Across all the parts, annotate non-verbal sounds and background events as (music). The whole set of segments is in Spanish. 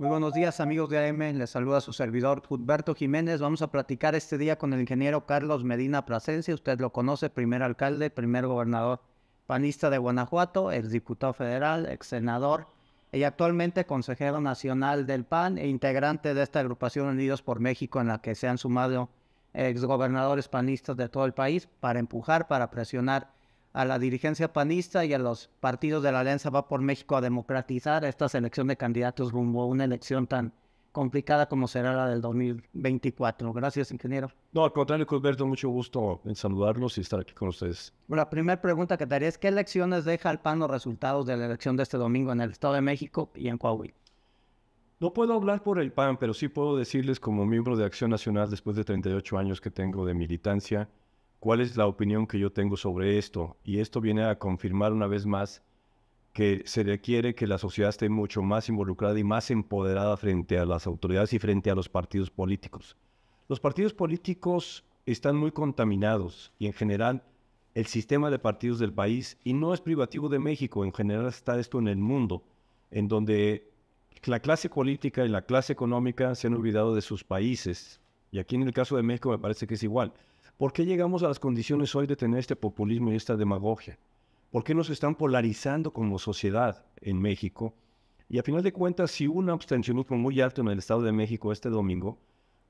Muy buenos días amigos de AM, les saluda su servidor Hudberto Jiménez. Vamos a platicar este día con el ingeniero Carlos Medina Plasencia, usted lo conoce, primer alcalde, primer gobernador panista de Guanajuato, ex diputado federal, ex senador y actualmente consejero nacional del PAN e integrante de esta agrupación Unidos por México en la que se han sumado exgobernadores panistas de todo el país para empujar, para presionar a la dirigencia panista y a los partidos de la Alianza Va por México a democratizar esta selección de candidatos rumbo a una elección tan complicada como será la del 2024. Gracias, ingeniero. No, al contrario, Colberto, mucho gusto en saludarlos y estar aquí con ustedes. La primera pregunta que te haría es, ¿qué elecciones deja el PAN los resultados de la elección de este domingo en el Estado de México y en Coahuila? No puedo hablar por el PAN, pero sí puedo decirles como miembro de Acción Nacional, después de 38 años que tengo de militancia, cuál es la opinión que yo tengo sobre esto. Y esto viene a confirmar una vez más que se requiere que la sociedad esté mucho más involucrada y más empoderada frente a las autoridades y frente a los partidos políticos. Los partidos políticos están muy contaminados y en general el sistema de partidos del país, y no es privativo de México, en general está esto en el mundo, en donde la clase política y la clase económica se han olvidado de sus países. Y aquí en el caso de México me parece que es igual. ¿Por qué llegamos a las condiciones hoy de tener este populismo y esta demagogia? ¿Por qué nos están polarizando como sociedad en México? Y a final de cuentas, si hubo un abstencionismo muy alto en el Estado de México este domingo,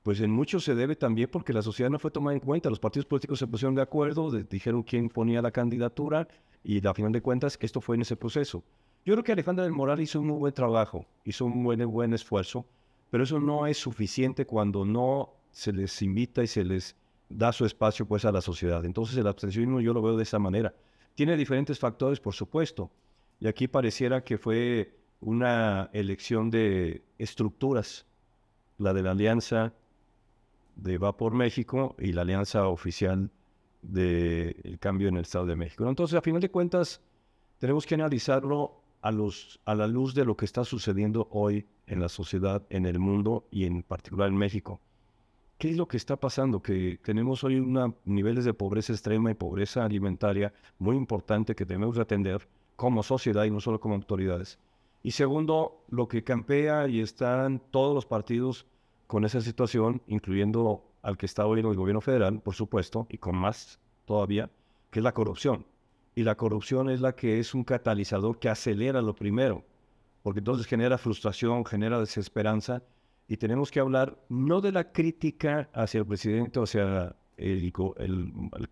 pues en mucho se debe también porque la sociedad no fue tomada en cuenta. Los partidos políticos se pusieron de acuerdo, dijeron quién ponía la candidatura y a final de cuentas que esto fue en ese proceso. Yo creo que Alejandra del Moral hizo un muy buen trabajo, hizo un buen, buen esfuerzo, pero eso no es suficiente cuando no se les invita y se les da su espacio pues a la sociedad. Entonces el abstencionismo yo lo veo de esa manera. Tiene diferentes factores, por supuesto, y aquí pareciera que fue una elección de estructuras, la de la alianza de Va por México y la alianza oficial del cambio en el Estado de México. Entonces, a final de cuentas, tenemos que analizarlo a, los, a la luz de lo que está sucediendo hoy en la sociedad, en el mundo y en particular en México. ¿Qué es lo que está pasando? Que tenemos hoy una, niveles de pobreza extrema y pobreza alimentaria muy importante que debemos atender como sociedad y no solo como autoridades. Y segundo, lo que campea y están todos los partidos con esa situación, incluyendo al que está hoy en el gobierno federal, por supuesto, y con más todavía, que es la corrupción. Y la corrupción es la que es un catalizador que acelera lo primero, porque entonces genera frustración, genera desesperanza y tenemos que hablar no de la crítica hacia el presidente o hacia el,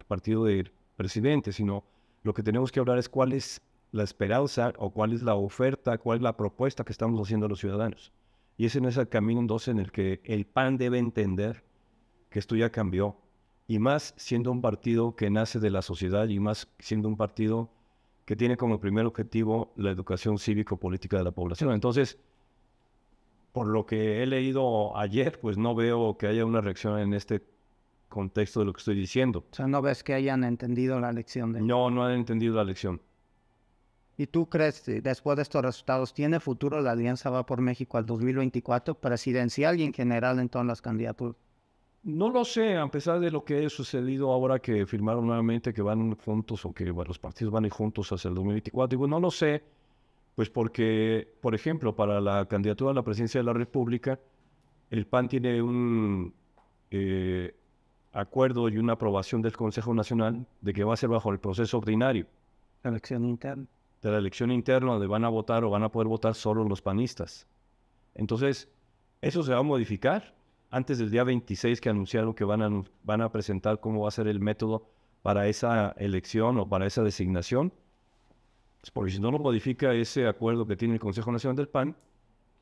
partido del presidente, sino lo que tenemos que hablar es cuál es la esperanza o cuál es la oferta, cuál es la propuesta que estamos haciendo a los ciudadanos. Y ese en es el camino 12 en el que el PAN debe entender que esto ya cambió. Y más siendo un partido que nace de la sociedad y más siendo un partido que tiene como primer objetivo la educación cívico-política de la población. Entonces, por lo que he leído ayer, pues no veo que haya una reacción en este contexto de lo que estoy diciendo. O sea, no ves que hayan entendido la lección. De... No, no han entendido la lección. ¿Y tú crees, eh, después de estos resultados, tiene futuro la Alianza Va por México al 2024 presidencial y en general en todas las candidaturas? No lo sé, a pesar de lo que ha sucedido ahora que firmaron nuevamente que van juntos o que los partidos van ir juntos hacia el 2024, digo, no lo sé pues porque, por ejemplo, para la candidatura a la presidencia de la República, el PAN tiene un eh, acuerdo y una aprobación del Consejo Nacional de que va a ser bajo el proceso ordinario. La elección interna. De la elección interna, donde van a votar o van a poder votar solo los panistas. Entonces, eso se va a modificar antes del día 26 que anunciaron que van van a presentar cómo va a ser el método para esa elección o para esa designación. Porque si no lo modifica ese acuerdo que tiene el Consejo Nacional del PAN,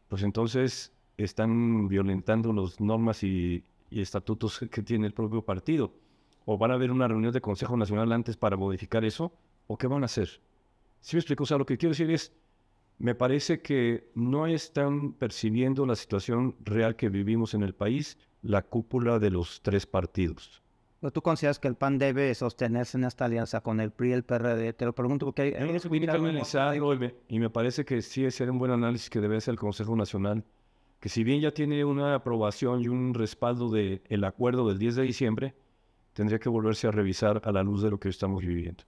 pues entonces están violentando las normas y, estatutos (laughs) que tiene el propio partido. O van a haber una reunión de Consejo Nacional antes para modificar eso, o qué van a hacer. Si me explico? O sea, lo que quiero decir es, me parece que no están percibiendo la situación real que vivimos en el país la cúpula de los tres partidos. ¿No tú consideras que el PAN debe sostenerse en esta alianza con el PRI y el PRD. Te lo pregunto porque... Hay, y, y me parece que sí es un buen análisis que debe hacer el Consejo Nacional, que si bien ya tiene una aprobación y un respaldo del el acuerdo del 10 de diciembre, tendría que volverse a revisar a la luz de lo que estamos viviendo.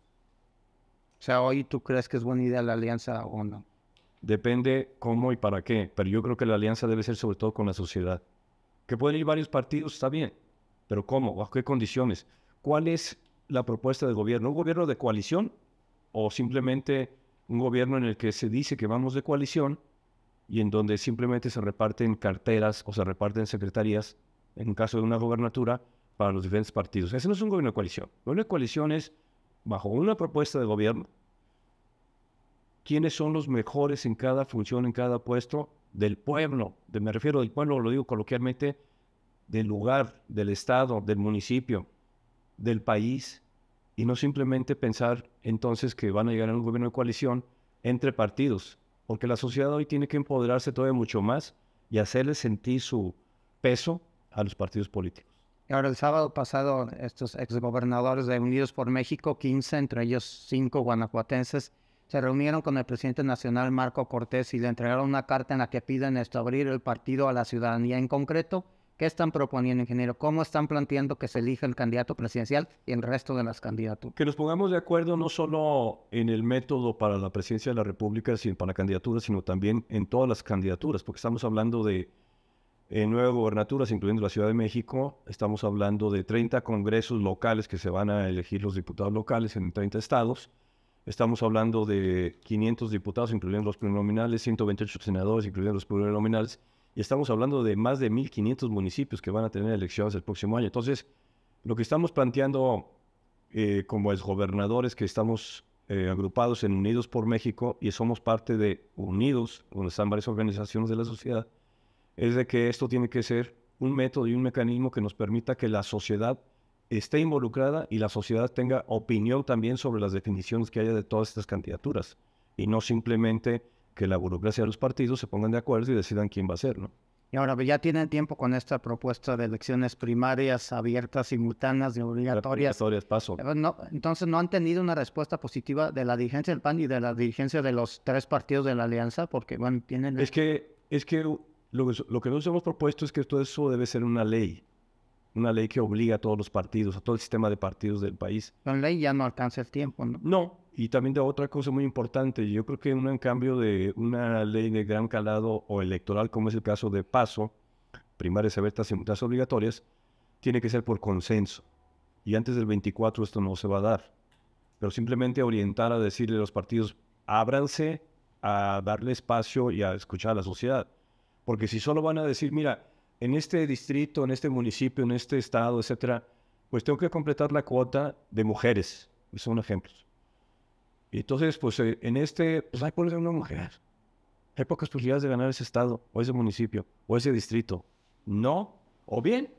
O sea, hoy tú crees que es buena idea la alianza o no. Depende cómo y para qué, pero yo creo que la alianza debe ser sobre todo con la sociedad. Que pueden ir varios partidos, está bien, ¿Pero cómo? ¿Bajo qué condiciones? ¿Cuál es la propuesta del gobierno? ¿Un gobierno de coalición o simplemente un gobierno en el que se dice que vamos de coalición y en donde simplemente se reparten carteras o se reparten secretarías, en caso de una gobernatura, para los diferentes partidos? Ese no es un gobierno de coalición. Un gobierno de coalición es bajo una propuesta de gobierno quiénes son los mejores en cada función, en cada puesto del pueblo. De, me refiero del pueblo, lo digo coloquialmente, del lugar, del estado, del municipio, del país, y no simplemente pensar entonces que van a llegar a un gobierno de coalición entre partidos, porque la sociedad hoy tiene que empoderarse todavía mucho más y hacerle sentir su peso a los partidos políticos. Ahora, el sábado pasado, estos exgobernadores de Unidos por México, 15, entre ellos 5 guanajuatenses, se reunieron con el presidente nacional Marco Cortés y le entregaron una carta en la que piden esto, abrir el partido a la ciudadanía en concreto ¿Qué están proponiendo, ingeniero? ¿Cómo están planteando que se elija el candidato presidencial y el resto de las candidaturas? Que nos pongamos de acuerdo no solo en el método para la presidencia de la República, sino para la candidatura, sino también en todas las candidaturas, porque estamos hablando de eh, nueve gobernaturas, incluyendo la Ciudad de México, estamos hablando de 30 congresos locales que se van a elegir los diputados locales en 30 estados. Estamos hablando de 500 diputados, incluyendo los plurinominales, 128 senadores, incluyendo los plurinominales. Y estamos hablando de más de 1.500 municipios que van a tener elecciones el próximo año. Entonces, lo que estamos planteando eh, como exgobernadores que estamos eh, agrupados en Unidos por México y somos parte de Unidos, donde están varias organizaciones de la sociedad, es de que esto tiene que ser un método y un mecanismo que nos permita que la sociedad esté involucrada y la sociedad tenga opinión también sobre las definiciones que haya de todas estas candidaturas y no simplemente que la burocracia de los partidos se pongan de acuerdo y decidan quién va a ser, ¿no? Y ahora pues, ya tienen tiempo con esta propuesta de elecciones primarias abiertas, simultáneas y obligatorias. Obligatorias, paso. Eh, no, entonces no han tenido una respuesta positiva de la dirigencia del PAN y de la dirigencia de los tres partidos de la alianza, porque bueno, tienen... Es que, es que lo, que lo nos hemos propuesto es que todo eso debe ser una ley, una ley que obliga a todos los partidos, a todo el sistema de partidos del país. La ley ya no alcanza el tiempo, ¿no? No, y también de otra cosa muy importante, yo creo que en cambio de una ley de gran calado o electoral, como es el caso de PASO, primarias abiertas multas obligatorias, tiene que ser por consenso. Y antes del 24 esto no se va a dar. Pero simplemente orientar a decirle a los partidos, ábranse a darle espacio y a escuchar a la sociedad. Porque si solo van a decir, mira, en este distrito, en este municipio, en este estado, etcétera, pues tengo que completar la cuota de mujeres. Son ejemplos. Y entonces, pues eh, en este, pues hay mujer. Hay pocas posibilidades de ganar ese estado, o ese municipio, o ese distrito. No, o bien,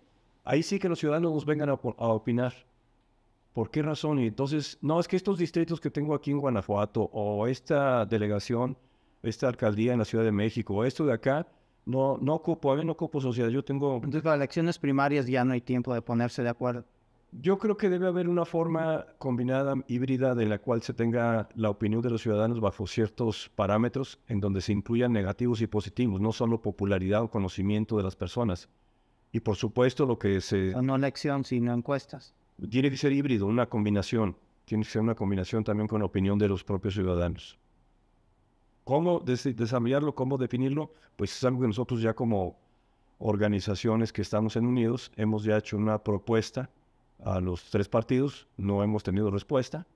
ahí sí que los ciudadanos nos vengan a, opinar. ¿Por qué razón? Y entonces, no, es que estos distritos que tengo aquí en Guanajuato, o esta delegación, esta alcaldía en la Ciudad de México, o esto de acá, no, no ocupo, a mí no ocupo sociedad, yo tengo... Entonces, para elecciones primarias ya no hay tiempo de ponerse de acuerdo. Yo creo que debe haber una forma combinada, híbrida, de la cual se tenga la opinión de los ciudadanos bajo ciertos parámetros en donde se incluyan negativos y positivos, no solo popularidad o conocimiento de las personas. Y por supuesto lo que se... No elección, sino encuestas. Tiene que ser híbrido, una combinación. Tiene que ser una combinación también con la opinión de los propios ciudadanos. ¿Cómo desarrollarlo? ¿Cómo definirlo? Pues es algo que nosotros ya como organizaciones que estamos en Unidos hemos ya hecho una propuesta a los tres partidos, no hemos tenido respuesta.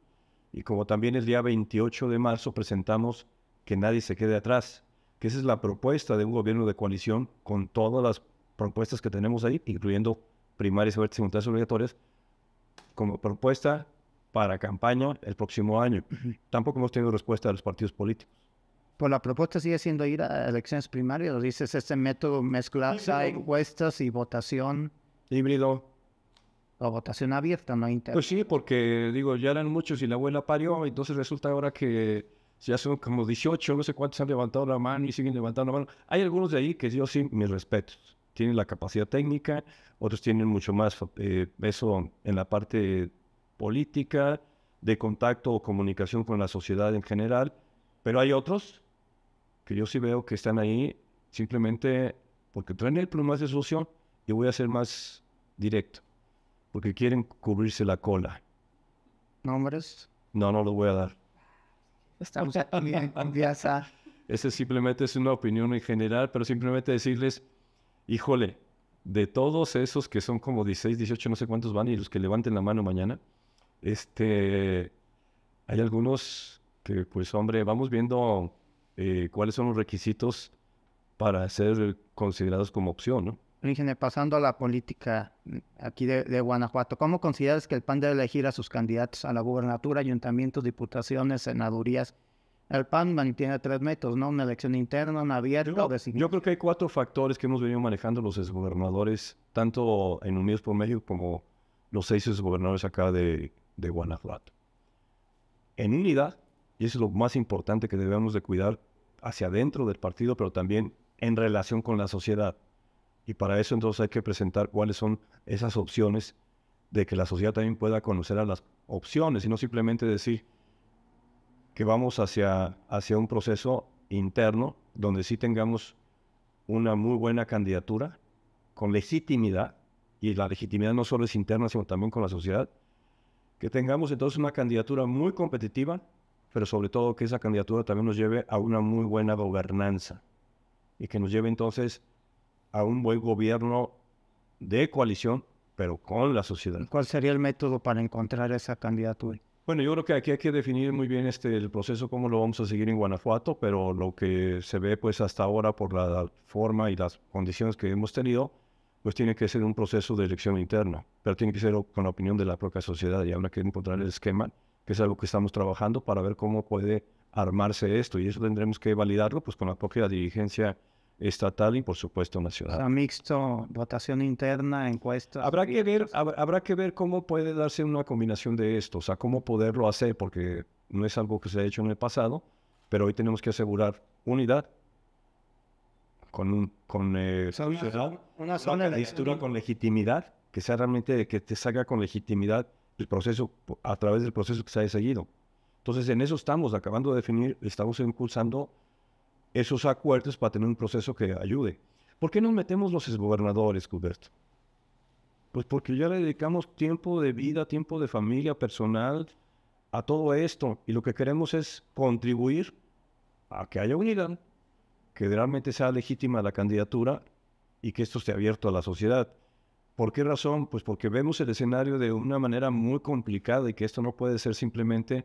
Y como también el día 28 de marzo presentamos que nadie se quede atrás, que esa es la propuesta de un gobierno de coalición con todas las propuestas que tenemos ahí, incluyendo primarias y obligatorias, como propuesta para campaña el próximo año. Tampoco hemos tenido respuesta de los partidos políticos. Pues la propuesta sigue siendo ir a elecciones primarias, dices, este método mezclar encuestas y votación. Híbrido, o votación abierta, no interna. Pues sí, porque digo, ya eran muchos y la abuela parió, entonces resulta ahora que ya son como 18, no sé cuántos han levantado la mano y siguen levantando la mano. Hay algunos de ahí que yo sí, mis respetos. Tienen la capacidad técnica, otros tienen mucho más eh, eso en la parte política, de contacto o comunicación con la sociedad en general, pero hay otros que yo sí veo que están ahí simplemente porque traen el plumazo de solución y voy a ser más directo porque quieren cubrirse la cola. ¿Nombres? No, no lo voy a dar. Estamos bien, en Esa simplemente es una opinión en general, pero simplemente decirles, híjole, de todos esos que son como 16, 18, no sé cuántos van, y los que levanten la mano mañana, este, hay algunos que, pues hombre, vamos viendo eh, cuáles son los requisitos para ser considerados como opción, ¿no? pasando a la política mm, aquí de, Guanajuato, ¿cómo consideras que el PAN debe elegir a sus candidatos a la gubernatura, ayuntamientos, diputaciones, senadurías? El PAN mantiene tres métodos, ¿no? Una elección interna, una abierta. Yo, yo creo que hay cuatro factores que hemos venido manejando los exgobernadores, tanto en Unidos por México como los seis exgobernadores acá de, Guanajuato. En unidad, y es lo más importante que debemos de cuidar hacia adentro del partido, pero también en relación con la sociedad y para eso entonces hay que presentar cuáles son esas opciones de que la sociedad también pueda conocer a las opciones y no simplemente decir que vamos hacia, hacia un proceso interno donde sí tengamos una muy buena candidatura con legitimidad, y la legitimidad no solo es interna, sino también con la sociedad, que tengamos entonces una candidatura muy competitiva, pero sobre todo que esa candidatura también nos lleve a una muy buena gobernanza y que nos lleve entonces a un buen gobierno de coalición, pero con la sociedad. ¿Cuál sería el método para encontrar esa candidatura? Bueno, yo creo que aquí hay que definir muy bien este, el proceso, cómo lo vamos a seguir en Guanajuato, pero lo que se ve pues hasta ahora por la forma y las condiciones que hemos tenido, pues tiene que ser un proceso de elección interna, pero tiene que ser con la opinión de la propia sociedad y habrá que encontrar el esquema, que es algo que estamos trabajando para ver cómo puede armarse esto y eso tendremos que validarlo pues con la propia dirigencia estatal y por supuesto nacional. O sea, mixto, votación interna, encuestas. Habrá que ver, habrá que ver cómo puede darse una combinación de esto, o sea, cómo poderlo hacer, porque no es algo que se ha hecho en el pasado, pero hoy tenemos que asegurar unidad con con eh, una, zona, una con legitimidad, que sea realmente que te salga con legitimidad el proceso a través del proceso que se haya seguido. Entonces, en eso estamos acabando de definir, estamos impulsando esos acuerdos para tener un proceso que ayude. ¿Por qué nos metemos los exgobernadores, Cuberto? Pues porque ya le dedicamos tiempo de vida, tiempo de familia, personal, a todo esto. Y lo que queremos es contribuir a que haya unidad, que realmente sea legítima la candidatura y que esto esté abierto a la sociedad. ¿Por qué razón? Pues porque vemos el escenario de una manera muy complicada y que esto no puede ser simplemente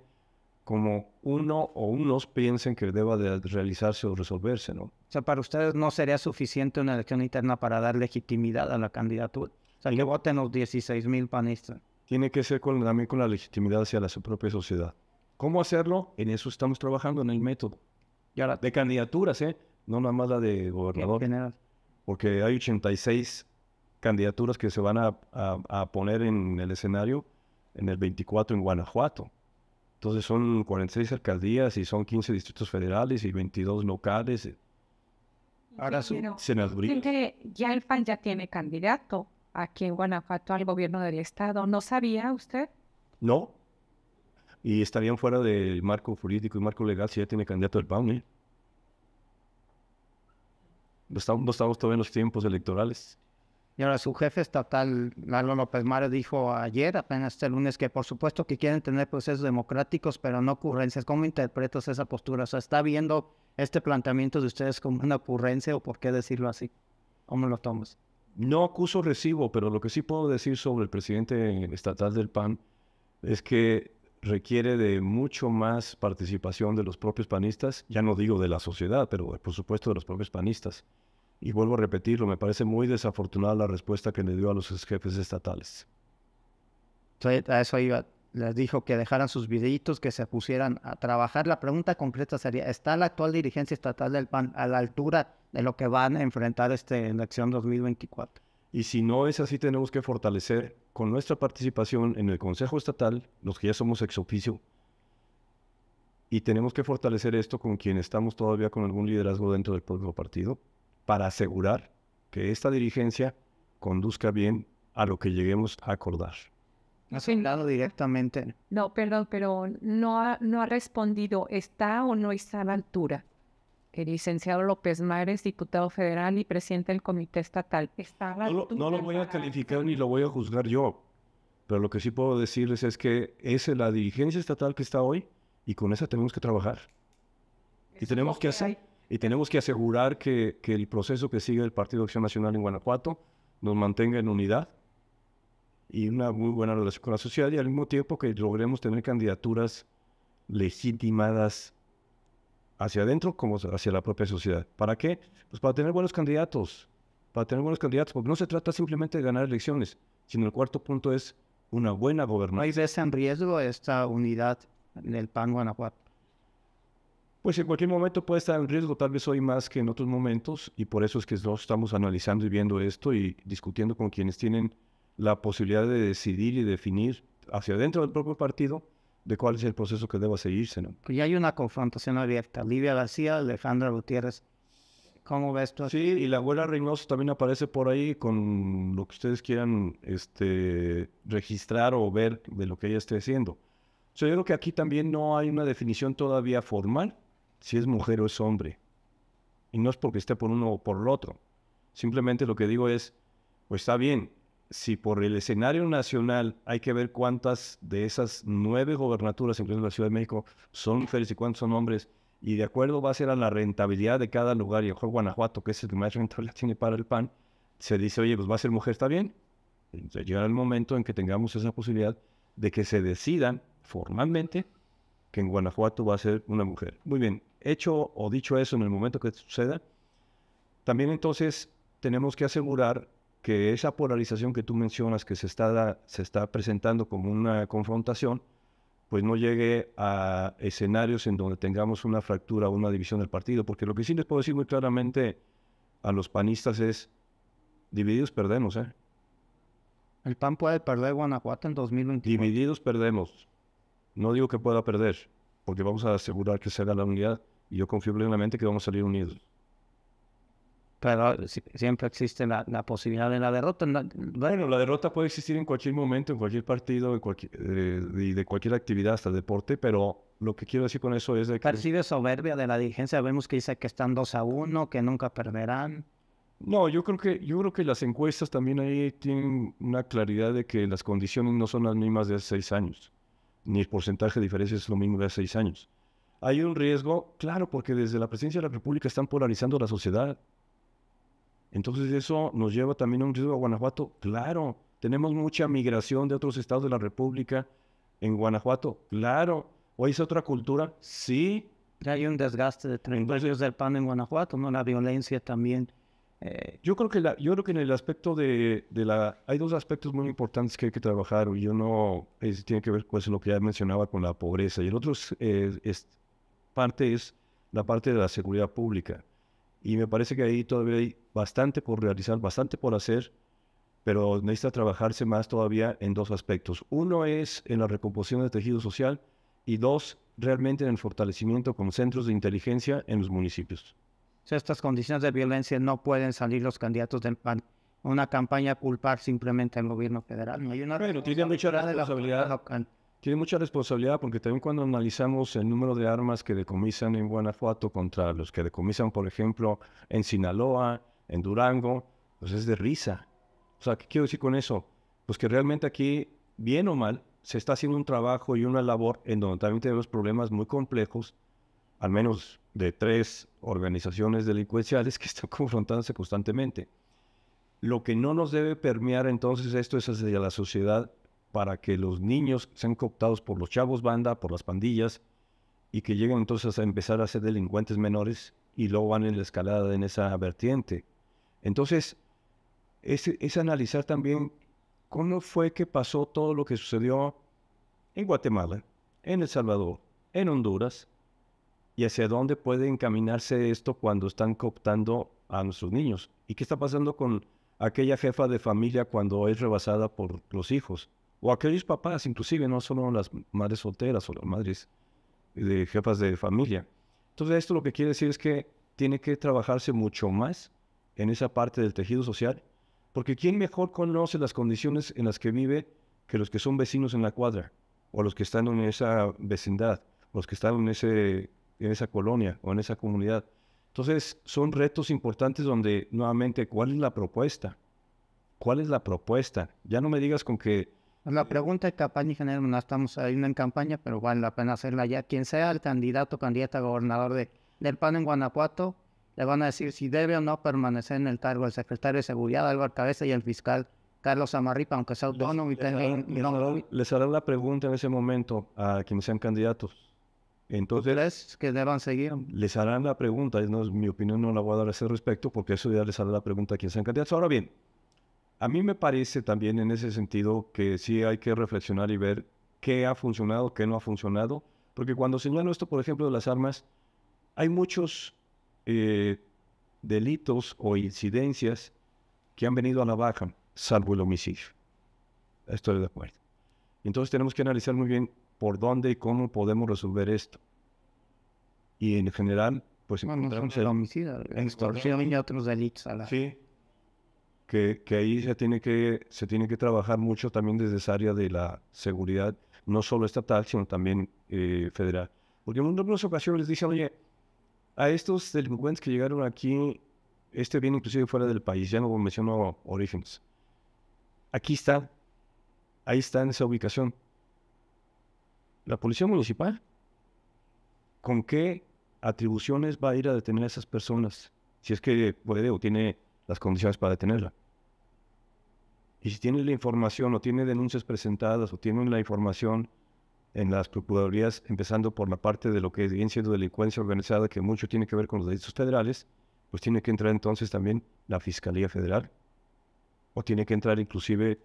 como uno o unos piensen que deba de realizarse o resolverse, ¿no? O sea, para ustedes no sería suficiente una elección interna para dar legitimidad a la candidatura. O sea, que voten los 16 mil panistas. Tiene que ser con, también con la legitimidad hacia la, su propia sociedad. ¿Cómo hacerlo? En eso estamos trabajando, en el método. Y ahora, de candidaturas, ¿eh? No nada más la de gobernador. General. Porque hay 86 candidaturas que se van a poner en el escenario en el 24 en Guanajuato. Entonces son 46 alcaldías y son 15 distritos federales y 22 locales. Eh. Ahora su senaduría. Ya el FAN ya tiene candidato aquí en Guanajuato al gobierno del estado. ¿No sabía usted? No. Y estarían fuera del marco jurídico y marco legal si ya tiene candidato el PAN. No, ¿eh? pues no estamos todavía en los tiempos electorales. Y ahora su jefe estatal, Lalo López Mario, dijo ayer, apenas este lunes, que por supuesto que quieren tener procesos democráticos, pero no ocurrencias. ¿Cómo interpretas esa postura? O sea, ¿está viendo este planteamiento de ustedes como una ocurrencia o por qué decirlo así? ¿Cómo lo tomas? No acuso recibo, pero lo que sí puedo decir sobre el presidente estatal del PAN es que requiere de mucho más participación de los propios panistas, ya no digo de la sociedad, pero por supuesto de los propios panistas. Y vuelvo a repetirlo, me parece muy desafortunada la respuesta que le dio a los jefes estatales. A eso iba, les dijo que dejaran sus videitos, que se pusieran a trabajar. La pregunta concreta sería, ¿está la actual dirigencia estatal del PAN a la altura de lo que van a enfrentar en la acción 2024? Y si no es así, tenemos que fortalecer con nuestra participación en el Consejo Estatal, los que ya somos ex oficio, y tenemos que fortalecer esto con quien estamos todavía con algún liderazgo dentro del propio partido, para asegurar que esta dirigencia conduzca bien a lo que lleguemos a acordar. ¿Ha hablado directamente? No, perdón, pero no ha, no ha respondido, ¿está o no está a la altura? El licenciado López Mares, diputado federal y presidente del comité estatal, ¿está a la no, No lo voy a calificar ni lo voy a juzgar yo, pero lo que sí puedo decirles es que esa es la dirigencia estatal que está hoy y con esa tenemos que trabajar. Y tenemos que hacer y tenemos que asegurar que, el proceso que sigue el Partido Acción Nacional en Guanajuato nos mantenga en unidad y una muy buena relación con la sociedad y al mismo tiempo que logremos tener candidaturas legitimadas hacia adentro como hacia la propia sociedad. ¿Para qué? Pues para tener buenos candidatos, para tener buenos candidatos, porque no se trata simplemente de ganar elecciones, sino el cuarto punto es una buena gobernanza. Hay veces en riesgo esta unidad en el PAN Guanajuato? Pues en cualquier momento puede estar en riesgo, tal vez hoy más que en otros momentos, y por eso es que nosotros estamos analizando y viendo esto y discutiendo con quienes tienen la posibilidad de decidir y definir hacia dentro del propio partido de cuál es el proceso que deba seguirse. ¿no? Pues ya hay una confrontación abierta. Livia García, Alejandra Gutiérrez. ¿Cómo ves tú? Sí, y la abuela Reynoso también aparece por ahí con lo que ustedes quieran este, registrar o ver de lo que ella esté haciendo. yo creo que aquí también no hay una definición todavía formal si es mujer o es hombre. Y no es porque esté por uno o por el otro. Simplemente lo que digo es, pues está bien, si por el escenario nacional hay que ver cuántas de esas nueve gobernaturas, incluyendo la Ciudad de México, son mujeres y cuántos son hombres, y de acuerdo va a ser a la rentabilidad de cada lugar, y a mejor Guanajuato, que es el que más rentabilidad tiene para el PAN, se dice, oye, pues va a ser mujer, está bien. Entonces, llegará el momento en que tengamos esa posibilidad de que se decidan formalmente que en Guanajuato va a ser una mujer. Muy bien, hecho o dicho eso en el momento que suceda, también entonces tenemos que asegurar que esa polarización que tú mencionas, que se está, se está presentando como una confrontación, pues no llegue a escenarios en donde tengamos una fractura o una división del partido. Porque lo que sí les puedo decir muy claramente a los panistas es, divididos perdemos. ¿eh? El PAN puede perder Guanajuato en 2021. Divididos perdemos. No digo que pueda perder, porque vamos a asegurar que será la unidad. Y yo confío plenamente que vamos a salir unidos. Pero siempre existe la, posibilidad de la derrota. bueno, la derrota puede existir en cualquier momento, en cualquier partido, en eh, de, cualquier actividad, hasta deporte, pero lo que quiero decir con eso es de que... Percibe soberbia de la dirigencia, vemos que dice que están 2 a 1, que nunca perderán. No, yo creo que yo creo que las encuestas también ahí tienen una claridad de que las condiciones no son las mismas de hace seis años, ni el porcentaje de diferencia es lo mismo de hace seis años. Hay un riesgo, claro, porque desde la presidencia de la República están polarizando la sociedad. Entonces eso nos lleva también a un riesgo a Guanajuato, claro. Tenemos mucha migración de otros estados de la República en Guanajuato, claro. ¿O es otra cultura, sí. Hay un desgaste de años del PAN en Guanajuato, ¿no? La violencia también. Eh, yo, creo que yo creo que en el aspecto de, la... Hay dos aspectos muy importantes que hay que trabajar. Yo no... tiene que ver con pues, lo que ya mencionaba con la pobreza. Y el otro es parte es la parte de la seguridad pública. Y me parece que ahí todavía hay bastante por realizar, bastante por hacer, pero necesita trabajarse más todavía en dos aspectos. Uno es en la recomposición del tejido social y dos, realmente en el fortalecimiento con centros de inteligencia en los municipios. Estas condiciones de violencia no pueden salir los candidatos del PAN. Una campaña culpar simplemente al gobierno federal. No hay una responsabilidad tiene mucha responsabilidad porque también cuando analizamos el número de armas que decomisan en Guanajuato contra los que decomisan, por ejemplo, en Sinaloa, en Durango, pues es de risa. O sea, ¿qué quiero decir con eso? Pues que realmente aquí, bien o mal, se está haciendo un trabajo y una labor en donde también tenemos problemas muy complejos, al menos de tres organizaciones delincuenciales que están (laughs) confrontándose constantemente. Lo que no nos debe permear entonces esto es hacia la sociedad para que los niños sean cooptados por los chavos banda, por las pandillas, y que lleguen entonces a empezar a ser delincuentes menores y luego van en la escalada en esa vertiente. Entonces, es, analizar también cómo fue que pasó todo lo que sucedió en Guatemala, en El Salvador, en Honduras, y hacia dónde puede encaminarse esto cuando están cooptando a nuestros niños. ¿Y qué está pasando con aquella jefa de familia cuando es rebasada por los hijos? o aquellos papás, inclusive, no solo las madres solteras o las madres de jefas de familia. Entonces, esto lo que quiere decir es que tiene que trabajarse mucho más en esa parte del tejido social, porque ¿quién mejor conoce las condiciones en las que vive que los que son vecinos en la cuadra, o los que están en esa vecindad, los que están en, ese, en esa colonia o en esa comunidad? Entonces, son retos importantes donde, nuevamente, ¿cuál es la propuesta? ¿Cuál es la propuesta? Ya no me digas con que pues, la pregunta es campaña, y general no estamos saliendo en campaña, pero vale la pena hacerla ya. Quien sea el candidato o candidata a gobernador de, del PAN en Guanajuato, le van a decir si debe o no permanecer en el cargo el secretario de Seguridad, Álvaro Cabeza, y el fiscal Carlos Amarripa, aunque sea autónomo. Les, les, les harán la pregunta en ese momento a quienes sean candidatos. Entonces, ¿Crees que deban seguir? Les harán la pregunta, no, mi opinión no la voy a dar a ese respecto, porque eso ya les hará la pregunta a quienes sean candidatos. Ahora bien, a mí me parece también en ese sentido que sí hay que reflexionar y ver qué ha funcionado, qué no ha funcionado, porque cuando señalo esto, por ejemplo, de las armas, hay muchos eh, delitos o incidencias que han venido a la baja, salvo el homicidio. Estoy de acuerdo. Entonces tenemos que analizar muy bien por dónde y cómo podemos resolver esto. Y en general, pues encontramos homicidio, extorsión y otros delitos. Sí, que, ahí se tiene que, se tiene que trabajar mucho también desde esa área de la seguridad, no solo estatal, sino también eh, federal. Porque en algunas ocasiones les dicen, oye, a estos delincuentes que llegaron aquí, este viene inclusive fuera del país, ya no menciono orígenes. Aquí está, ahí está en esa ubicación. La policía municipal, ¿con qué atribuciones va a ir a detener a esas personas? Si es que puede o tiene las condiciones para detenerla. Y si tiene la información o tiene denuncias presentadas o tienen la información en las procuradurías, empezando por la parte de lo que viene siendo delincuencia organizada, que mucho tiene que ver con los delitos federales, pues tiene que entrar entonces también la Fiscalía Federal, o tiene que entrar inclusive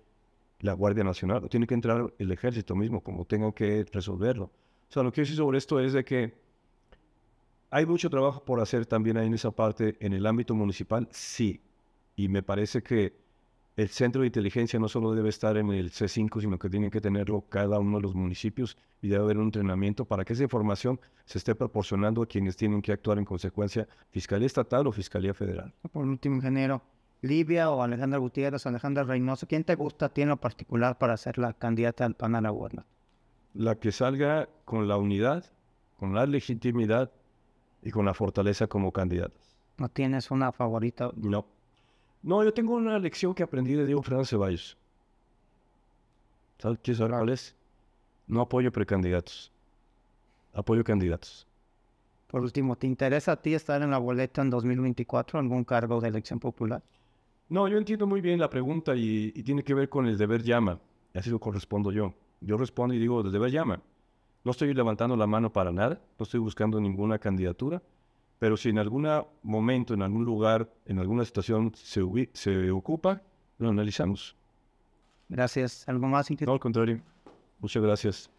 la Guardia Nacional, o tiene que entrar el ejército mismo, como tengo que resolverlo. O sea, lo que yo sé sobre esto es de que hay mucho trabajo por hacer también ahí en esa parte, en el ámbito municipal, sí. Y me parece que el centro de inteligencia no solo debe estar en el C5, sino que tiene que tenerlo cada uno de los municipios y debe haber un entrenamiento para que esa información se esté proporcionando a quienes tienen que actuar en consecuencia, Fiscalía Estatal o Fiscalía Federal. Por último, ingeniero, Libia o Alejandra Gutiérrez, Alejandra Reynoso, ¿quién te gusta tiene lo particular para ser la candidata al Panamá? La que salga con la unidad, con la legitimidad y con la fortaleza como candidata. ¿No tienes una favorita? No. No, yo tengo una lección que aprendí de Diego Fernández Ceballos. ¿Sabes? qué ah. es? No apoyo precandidatos. Apoyo candidatos. Por último, ¿te interesa a ti estar en la boleta en 2024, algún cargo de elección popular? No, yo entiendo muy bien la pregunta y, y tiene que ver con el deber llama. Así lo correspondo yo. Yo respondo y digo, el deber llama. No estoy levantando la mano para nada, no estoy buscando ninguna candidatura. Pero si en algún momento, en algún lugar, en alguna situación se, se ocupa, lo analizamos. Gracias. ¿Algo más? No, al contrario. Muchas gracias.